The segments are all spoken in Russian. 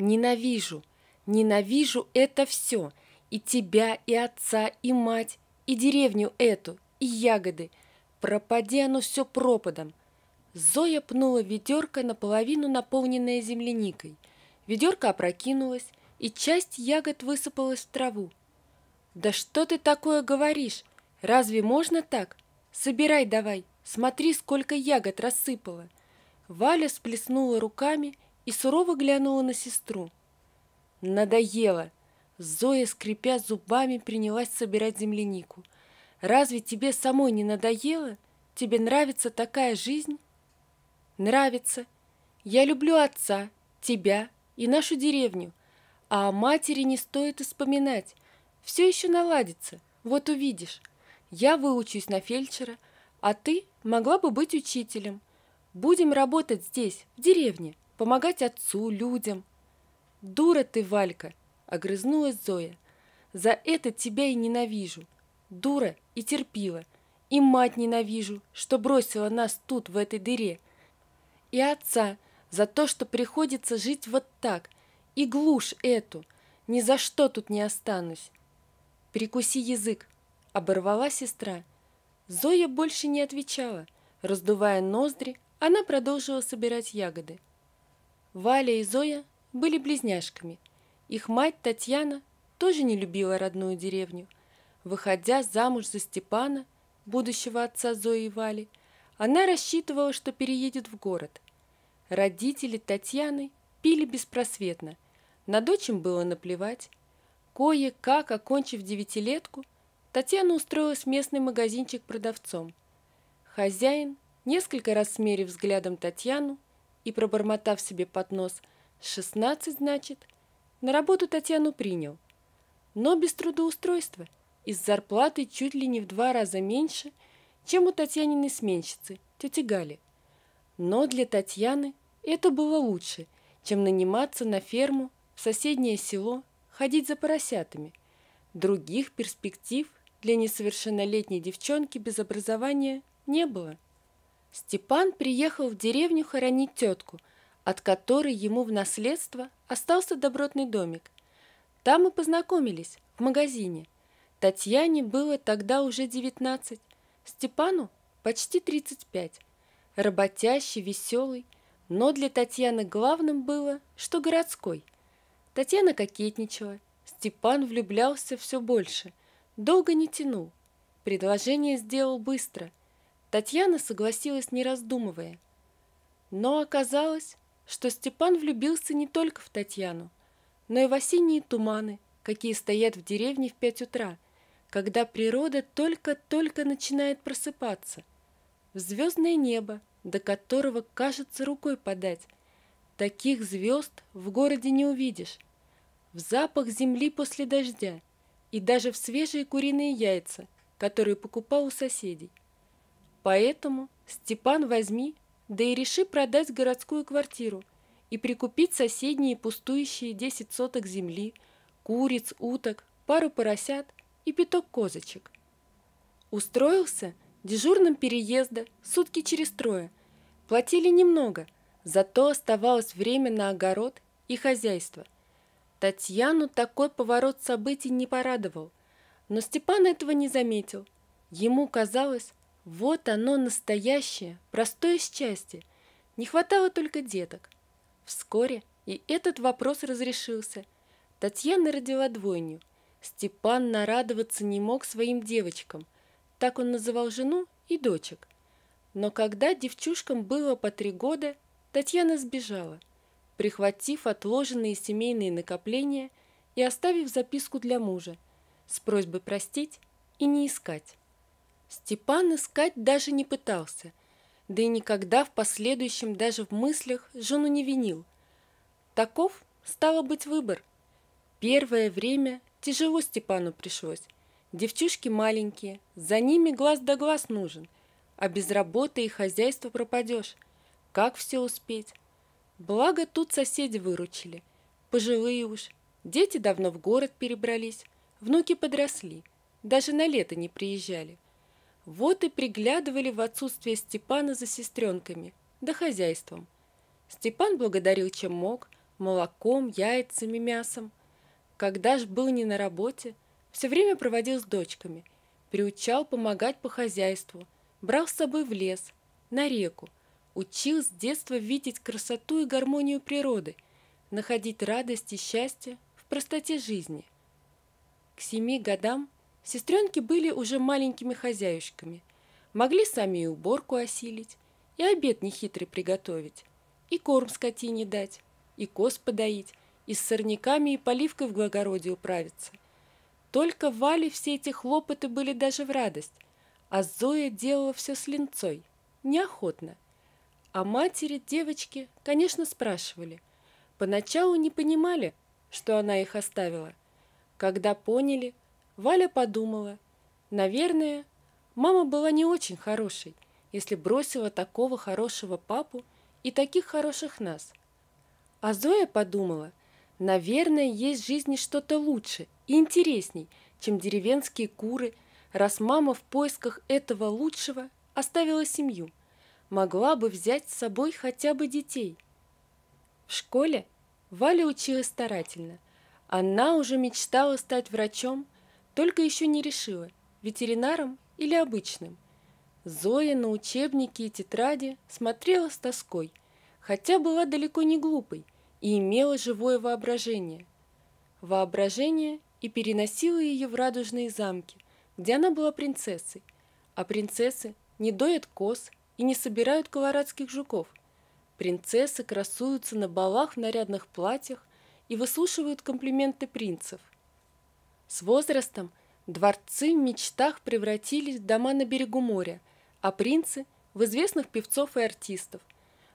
Ненавижу. Ненавижу это все. И тебя, и отца, и мать, и деревню эту, и ягоды. Пропади оно все пропадом. Зоя пнула ведерко, наполовину наполненное земляникой. Ведерко опрокинулось, и часть ягод высыпалась в траву. «Да что ты такое говоришь? Разве можно так? Собирай давай, смотри, сколько ягод рассыпало. Валя сплеснула руками и сурово глянула на сестру. «Надоело!» Зоя, скрипя зубами, принялась собирать землянику. «Разве тебе самой не надоело? Тебе нравится такая жизнь?» «Нравится. Я люблю отца, тебя и нашу деревню. А о матери не стоит вспоминать. Все еще наладится, вот увидишь. Я выучусь на фельдшера, а ты могла бы быть учителем. Будем работать здесь, в деревне помогать отцу, людям. Дура ты, Валька, огрызнулась Зоя. За это тебя и ненавижу. Дура и терпила. И мать ненавижу, что бросила нас тут, в этой дыре. И отца за то, что приходится жить вот так. И глушь эту. Ни за что тут не останусь. Прикуси язык, оборвала сестра. Зоя больше не отвечала. Раздувая ноздри, она продолжила собирать ягоды – Валя и Зоя были близняшками. Их мать Татьяна тоже не любила родную деревню. Выходя замуж за Степана, будущего отца Зои и Вали, она рассчитывала, что переедет в город. Родители Татьяны пили беспросветно. На дочь им было наплевать. Кое-как, окончив девятилетку, Татьяна устроилась в местный магазинчик продавцом. Хозяин, несколько раз смерив взглядом Татьяну, и, пробормотав себе под нос «шестнадцать, значит», на работу Татьяну принял. Но без трудоустройства и с зарплатой чуть ли не в два раза меньше, чем у Татьяниной сменщицы, тети Гали. Но для Татьяны это было лучше, чем наниматься на ферму, в соседнее село, ходить за поросятами. Других перспектив для несовершеннолетней девчонки без образования не было. Степан приехал в деревню хоронить тетку, от которой ему в наследство остался добротный домик. Там и познакомились, в магазине. Татьяне было тогда уже 19, Степану почти 35. Работящий, веселый, но для Татьяны главным было, что городской. Татьяна кокетничала, Степан влюблялся все больше, долго не тянул. Предложение сделал быстро – Татьяна согласилась, не раздумывая. Но оказалось, что Степан влюбился не только в Татьяну, но и в осенние туманы, какие стоят в деревне в пять утра, когда природа только-только начинает просыпаться, в звездное небо, до которого, кажется, рукой подать. Таких звезд в городе не увидишь. В запах земли после дождя и даже в свежие куриные яйца, которые покупал у соседей. Поэтому, Степан, возьми, да и реши продать городскую квартиру и прикупить соседние пустующие 10 соток земли, куриц, уток, пару поросят и пяток козочек. Устроился дежурным переезда сутки через трое. Платили немного, зато оставалось время на огород и хозяйство. Татьяну такой поворот событий не порадовал, но Степан этого не заметил. Ему казалось, вот оно настоящее, простое счастье. Не хватало только деток. Вскоре и этот вопрос разрешился. Татьяна родила двойню. Степан нарадоваться не мог своим девочкам. Так он называл жену и дочек. Но когда девчушкам было по три года, Татьяна сбежала, прихватив отложенные семейные накопления и оставив записку для мужа с просьбой простить и не искать. Степан искать даже не пытался, да и никогда в последующем даже в мыслях жену не винил. Таков, стало быть, выбор. Первое время тяжело Степану пришлось. Девчушки маленькие, за ними глаз да глаз нужен, а без работы и хозяйства пропадешь. Как все успеть? Благо тут соседи выручили. Пожилые уж, дети давно в город перебрались, внуки подросли, даже на лето не приезжали – вот и приглядывали в отсутствие Степана за сестренками, да хозяйством. Степан благодарил чем мог, молоком, яйцами, мясом. Когда ж был не на работе, все время проводил с дочками, приучал помогать по хозяйству, брал с собой в лес, на реку, учил с детства видеть красоту и гармонию природы, находить радость и счастье в простоте жизни. К семи годам – Сестренки были уже маленькими хозяюшками, могли сами и уборку осилить, и обед нехитрый приготовить, и корм скотине дать, и коз подоить, и с сорняками и поливкой в благородии управиться. Только Вале все эти хлопоты были даже в радость, а Зоя делала все с линцой, неохотно. А матери девочки, конечно, спрашивали. Поначалу не понимали, что она их оставила. Когда поняли, Валя подумала. Наверное, мама была не очень хорошей, если бросила такого хорошего папу и таких хороших нас. А Зоя подумала, наверное, есть в жизни что-то лучше и интересней, чем деревенские куры, раз мама в поисках этого лучшего оставила семью. Могла бы взять с собой хотя бы детей. В школе Валя училась старательно. Она уже мечтала стать врачом – только еще не решила, ветеринаром или обычным. Зоя на учебники и тетради смотрела с тоской, хотя была далеко не глупой и имела живое воображение. Воображение и переносила ее в радужные замки, где она была принцессой. А принцессы не доят коз и не собирают колорадских жуков. Принцессы красуются на балах в нарядных платьях и выслушивают комплименты принцев. С возрастом дворцы в мечтах превратились в дома на берегу моря, а принцы – в известных певцов и артистов.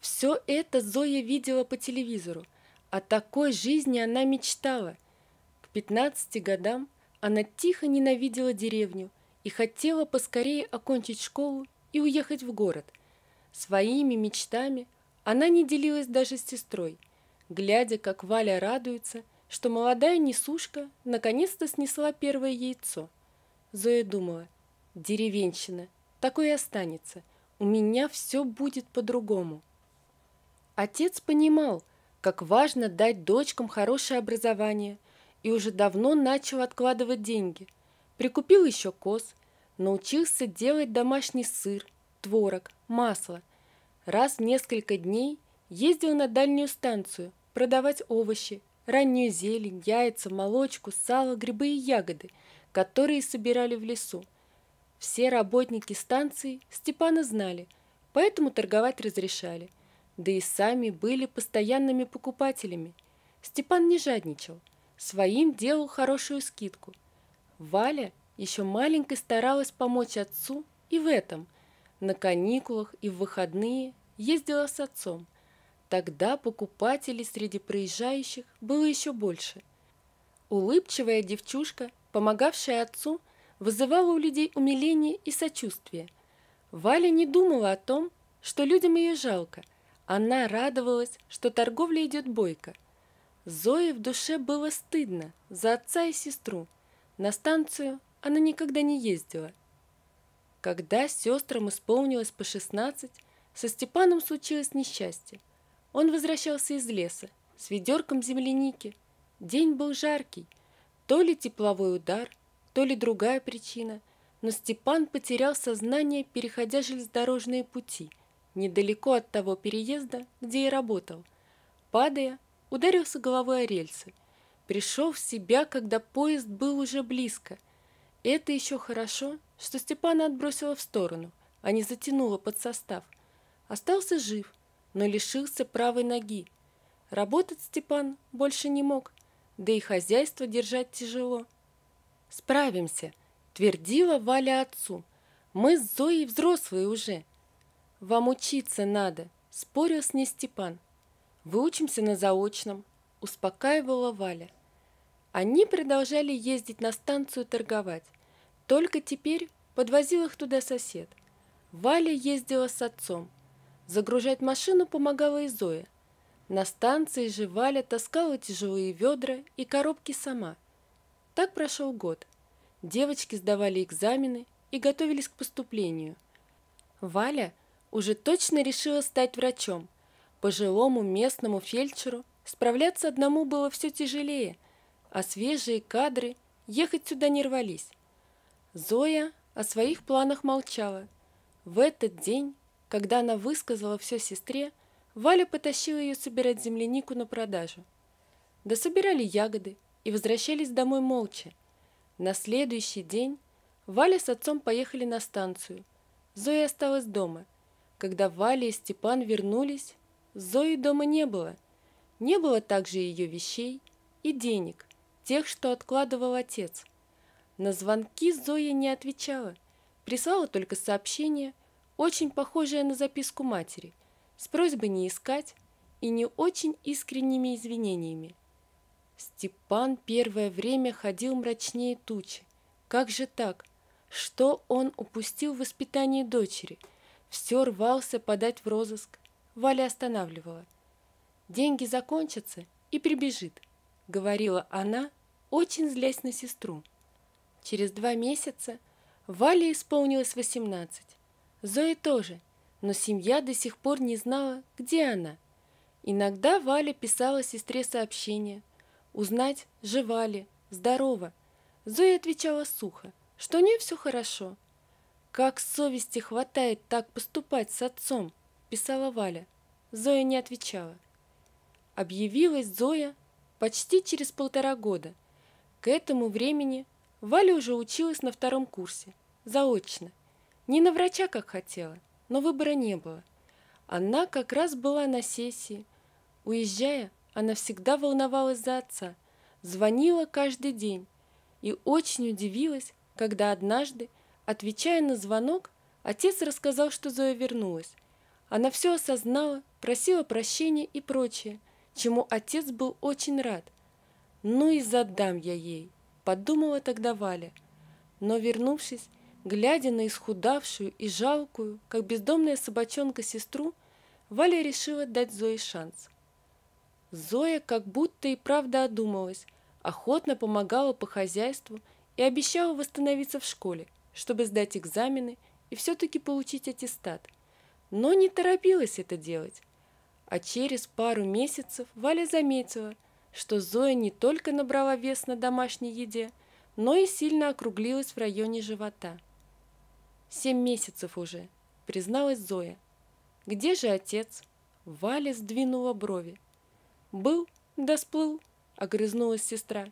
Все это Зоя видела по телевизору. О такой жизни она мечтала. К 15 годам она тихо ненавидела деревню и хотела поскорее окончить школу и уехать в город. Своими мечтами она не делилась даже с сестрой. Глядя, как Валя радуется – что молодая несушка наконец-то снесла первое яйцо. Зоя думала, деревенщина, такой и останется, у меня все будет по-другому. Отец понимал, как важно дать дочкам хорошее образование, и уже давно начал откладывать деньги. Прикупил еще коз, научился делать домашний сыр, творог, масло. Раз в несколько дней ездил на дальнюю станцию продавать овощи раннюю зелень, яйца, молочку, сало, грибы и ягоды, которые собирали в лесу. Все работники станции Степана знали, поэтому торговать разрешали. Да и сами были постоянными покупателями. Степан не жадничал, своим делал хорошую скидку. Валя еще маленькой старалась помочь отцу и в этом. На каникулах и в выходные ездила с отцом – Тогда покупателей среди проезжающих было еще больше. Улыбчивая девчушка, помогавшая отцу, вызывала у людей умиление и сочувствие. Валя не думала о том, что людям ее жалко. Она радовалась, что торговля идет бойко. Зое в душе было стыдно за отца и сестру. На станцию она никогда не ездила. Когда сестрам исполнилось по 16, со Степаном случилось несчастье. Он возвращался из леса с ведерком земляники. День был жаркий. То ли тепловой удар, то ли другая причина. Но Степан потерял сознание, переходя железнодорожные пути, недалеко от того переезда, где и работал. Падая, ударился головой о рельсы. Пришел в себя, когда поезд был уже близко. Это еще хорошо, что Степана отбросило в сторону, а не затянуло под состав. Остался жив, но лишился правой ноги. Работать Степан больше не мог, да и хозяйство держать тяжело. «Справимся», – твердила Валя отцу. «Мы с Зоей взрослые уже. Вам учиться надо», – спорил с ней Степан. «Выучимся на заочном», – успокаивала Валя. Они продолжали ездить на станцию торговать. Только теперь подвозил их туда сосед. Валя ездила с отцом – Загружать машину помогала и Зоя. На станции же Валя таскала тяжелые ведра и коробки сама. Так прошел год. Девочки сдавали экзамены и готовились к поступлению. Валя уже точно решила стать врачом. Пожилому местному фельдшеру справляться одному было все тяжелее, а свежие кадры ехать сюда не рвались. Зоя о своих планах молчала. В этот день когда она высказала все сестре, Валя потащила ее собирать землянику на продажу. Да собирали ягоды и возвращались домой молча. На следующий день Валя с отцом поехали на станцию. Зоя осталась дома. Когда Валя и Степан вернулись, Зои дома не было. Не было также ее вещей и денег, тех, что откладывал отец. На звонки Зоя не отвечала, прислала только сообщение – очень похожая на записку матери, с просьбой не искать и не очень искренними извинениями. Степан первое время ходил мрачнее тучи. Как же так? Что он упустил в воспитании дочери? Все рвался подать в розыск. Валя останавливала. «Деньги закончатся и прибежит», — говорила она, очень злясь на сестру. Через два месяца Вале исполнилось восемнадцать. Зои тоже, но семья до сих пор не знала, где она. Иногда Валя писала сестре сообщение. Узнать, жива ли, здорова. Зоя отвечала сухо, что у нее все хорошо. «Как совести хватает так поступать с отцом?» – писала Валя. Зоя не отвечала. Объявилась Зоя почти через полтора года. К этому времени Валя уже училась на втором курсе, заочно. Не на врача, как хотела, но выбора не было. Она как раз была на сессии. Уезжая, она всегда волновалась за отца, звонила каждый день и очень удивилась, когда однажды, отвечая на звонок, отец рассказал, что Зоя вернулась. Она все осознала, просила прощения и прочее, чему отец был очень рад. «Ну и задам я ей», – подумала тогда Валя. Но, вернувшись, Глядя на исхудавшую и жалкую, как бездомная собачонка сестру, Валя решила дать Зое шанс. Зоя как будто и правда одумалась, охотно помогала по хозяйству и обещала восстановиться в школе, чтобы сдать экзамены и все-таки получить аттестат. Но не торопилась это делать. А через пару месяцев Валя заметила, что Зоя не только набрала вес на домашней еде, но и сильно округлилась в районе живота – Семь месяцев уже, призналась Зоя. Где же отец? Валя сдвинула брови. Был, да сплыл, огрызнулась сестра.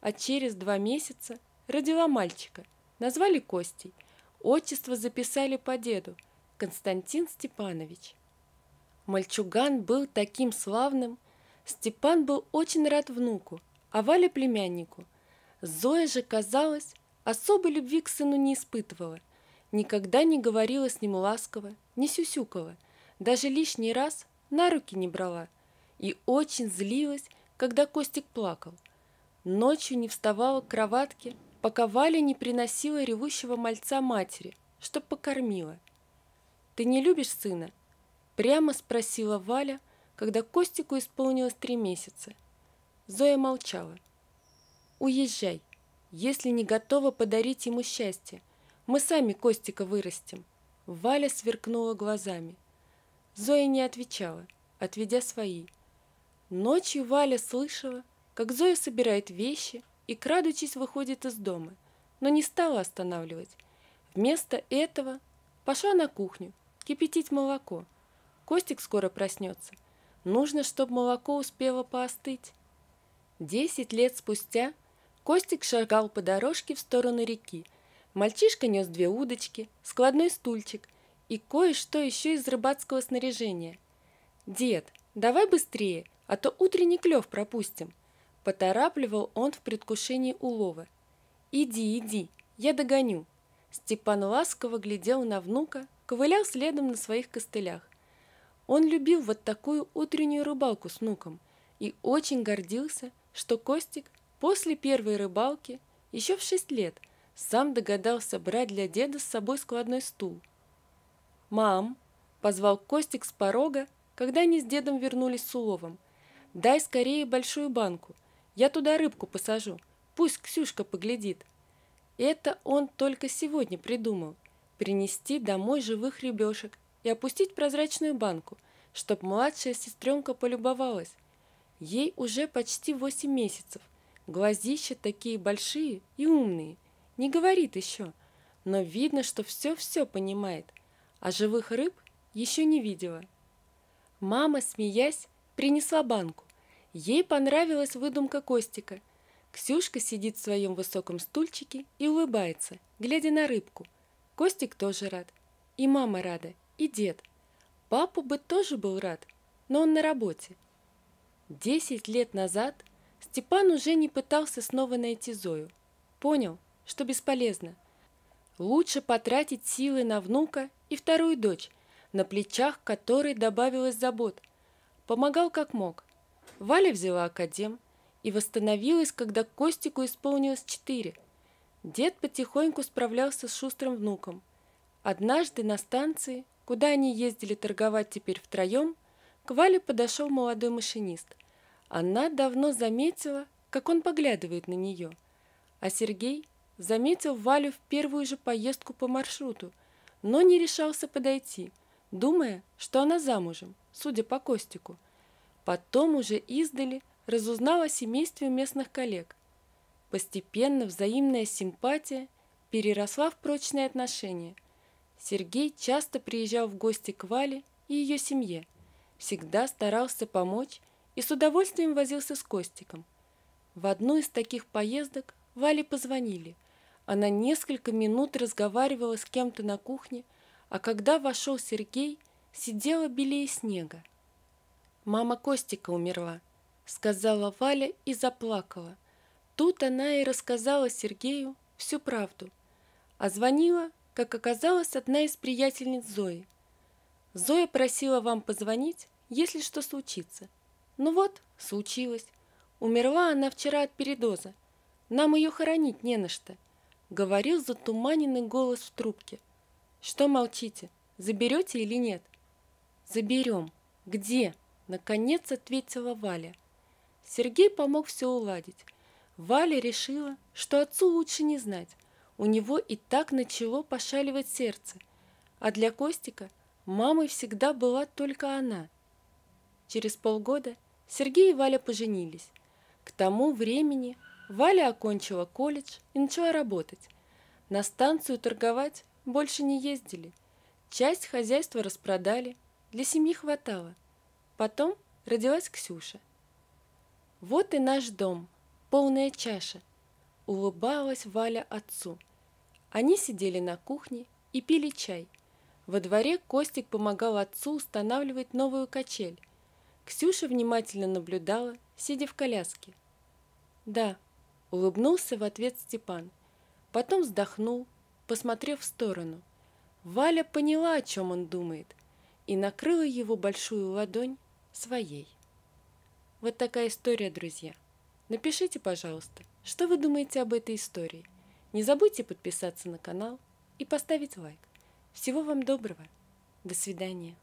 А через два месяца родила мальчика. Назвали Костей. Отчество записали по деду. Константин Степанович. Мальчуган был таким славным. Степан был очень рад внуку, а Валя племяннику. Зоя же, казалось, особой любви к сыну не испытывала – никогда не говорила с ним ласково, не сюсюкала, даже лишний раз на руки не брала и очень злилась, когда Костик плакал. Ночью не вставала к кроватке, пока Валя не приносила ревущего мальца матери, чтоб покормила. «Ты не любишь сына?» – прямо спросила Валя, когда Костику исполнилось три месяца. Зоя молчала. «Уезжай, если не готова подарить ему счастье – мы сами Костика вырастим». Валя сверкнула глазами. Зоя не отвечала, отведя свои. Ночью Валя слышала, как Зоя собирает вещи и, крадучись, выходит из дома, но не стала останавливать. Вместо этого пошла на кухню кипятить молоко. Костик скоро проснется. Нужно, чтобы молоко успело поостыть. Десять лет спустя Костик шагал по дорожке в сторону реки, Мальчишка нес две удочки, складной стульчик и кое-что еще из рыбацкого снаряжения. «Дед, давай быстрее, а то утренний клев пропустим!» Поторапливал он в предвкушении улова. «Иди, иди, я догоню!» Степан ласково глядел на внука, ковылял следом на своих костылях. Он любил вот такую утреннюю рыбалку с внуком и очень гордился, что Костик после первой рыбалки еще в шесть лет – сам догадался брать для деда с собой складной стул. «Мам!» – позвал Костик с порога, когда они с дедом вернулись с уловом. «Дай скорее большую банку, я туда рыбку посажу, пусть Ксюшка поглядит». Это он только сегодня придумал – принести домой живых ребешек и опустить прозрачную банку, чтоб младшая сестренка полюбовалась. Ей уже почти восемь месяцев, глазища такие большие и умные – не говорит еще, но видно, что все-все понимает, а живых рыб еще не видела. Мама, смеясь, принесла банку. Ей понравилась выдумка Костика. Ксюшка сидит в своем высоком стульчике и улыбается, глядя на рыбку. Костик тоже рад. И мама рада, и дед. Папа бы тоже был рад, но он на работе. Десять лет назад Степан уже не пытался снова найти Зою. Понял, что бесполезно. Лучше потратить силы на внука и вторую дочь, на плечах которой добавилось забот. Помогал как мог. Валя взяла академ и восстановилась, когда Костику исполнилось четыре. Дед потихоньку справлялся с шустрым внуком. Однажды на станции, куда они ездили торговать теперь втроем, к Вале подошел молодой машинист. Она давно заметила, как он поглядывает на нее. А Сергей Заметил Валю в первую же поездку по маршруту, но не решался подойти, думая, что она замужем, судя по Костику. Потом уже издали разузнал о семействе местных коллег. Постепенно взаимная симпатия переросла в прочные отношения. Сергей часто приезжал в гости к Вале и ее семье, всегда старался помочь и с удовольствием возился с Костиком. В одну из таких поездок Вале позвонили – она несколько минут разговаривала с кем-то на кухне, а когда вошел Сергей, сидела белее снега. «Мама Костика умерла», — сказала Валя и заплакала. Тут она и рассказала Сергею всю правду. А звонила, как оказалось, одна из приятельниц Зои. «Зоя просила вам позвонить, если что случится». Ну вот, случилось. Умерла она вчера от передоза. Нам ее хоронить не на что говорил затуманенный голос в трубке. «Что молчите? Заберете или нет?» «Заберем. Где?» – наконец ответила Валя. Сергей помог все уладить. Валя решила, что отцу лучше не знать. У него и так начало пошаливать сердце. А для Костика мамой всегда была только она. Через полгода Сергей и Валя поженились. К тому времени Валя окончила колледж и начала работать. На станцию торговать больше не ездили. Часть хозяйства распродали, для семьи хватало. Потом родилась Ксюша. «Вот и наш дом, полная чаша», – улыбалась Валя отцу. Они сидели на кухне и пили чай. Во дворе Костик помогал отцу устанавливать новую качель. Ксюша внимательно наблюдала, сидя в коляске. «Да, улыбнулся в ответ Степан. Потом вздохнул, посмотрев в сторону. Валя поняла, о чем он думает, и накрыла его большую ладонь своей. Вот такая история, друзья. Напишите, пожалуйста, что вы думаете об этой истории. Не забудьте подписаться на канал и поставить лайк. Всего вам доброго. До свидания.